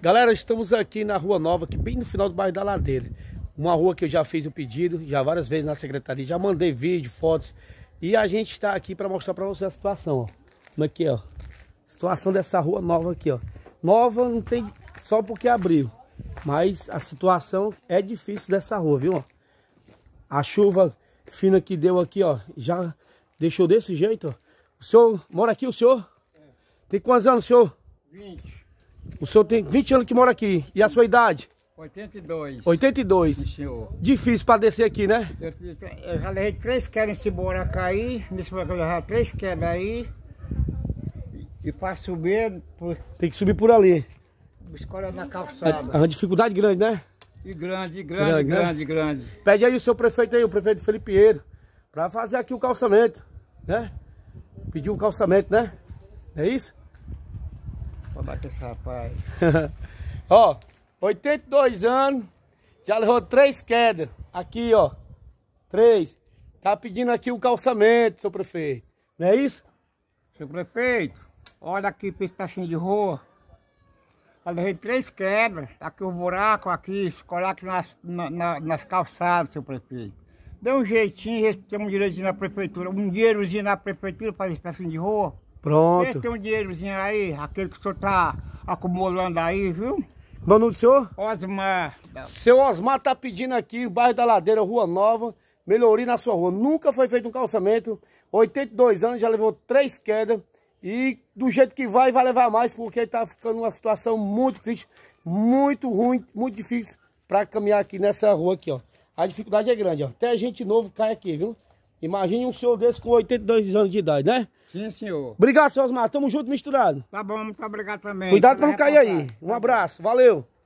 Galera, estamos aqui na Rua Nova, aqui bem no final do bairro da Ladeira. Uma rua que eu já fiz o um pedido, já várias vezes na secretaria, já mandei vídeo, fotos. E a gente está aqui para mostrar para vocês a situação, ó. Aqui, é é, ó. Situação dessa rua nova aqui, ó. Nova não tem só porque abriu. Mas a situação é difícil dessa rua, viu? A chuva fina que deu aqui, ó, já deixou desse jeito, ó. O senhor mora aqui, o senhor? É. Tem quantos anos, senhor? 20. O senhor tem 20 anos que mora aqui. E a sua idade? 82. 82. Senhor. Difícil para descer aqui, né? Eu, eu já levei três quedas nesse buraco aí. Nesse buraco eu já três quedas aí. E para subir... Por... Tem que subir por ali. Escolha na é calçada. É uma dificuldade grande, né? E grande, grande, grande, né? grande, né? grande. Pede aí o seu prefeito aí, o prefeito Felipe Eiro, para fazer aqui o calçamento, né? Pediu o calçamento, né? Não é isso? Acabar com esse rapaz. ó, 82 anos, já levou três quedas. Aqui, ó, três. Tá pedindo aqui o calçamento, seu prefeito. Não é isso? Seu prefeito, olha aqui pra esse pecinho de rua. Já levei três quedas, tá aqui o um buraco, aqui, escolar aqui nas, na, na, nas calçadas, seu prefeito. Deu um jeitinho, temos um ir na prefeitura, um dinheirozinho na prefeitura para esse pecinho de rua. Pronto. Você tem um dinheirozinho aí, aquele que o senhor tá acumulando aí, viu? Meu do senhor? Osmar. Seu Osmar tá pedindo aqui, bairro da Ladeira, Rua Nova, melhoria na sua rua. Nunca foi feito um calçamento, 82 anos, já levou três quedas. E do jeito que vai, vai levar mais, porque tá ficando uma situação muito crítica, muito ruim, muito difícil para caminhar aqui nessa rua aqui, ó. A dificuldade é grande, ó. Até gente novo cai aqui, viu? Imagine um senhor desse com 82 anos de idade, né? Sim, senhor. Obrigado, senhor Osmar. Tamo junto, misturado. Tá bom, muito obrigado também. Cuidado pra não cair aí. Um abraço. Valeu.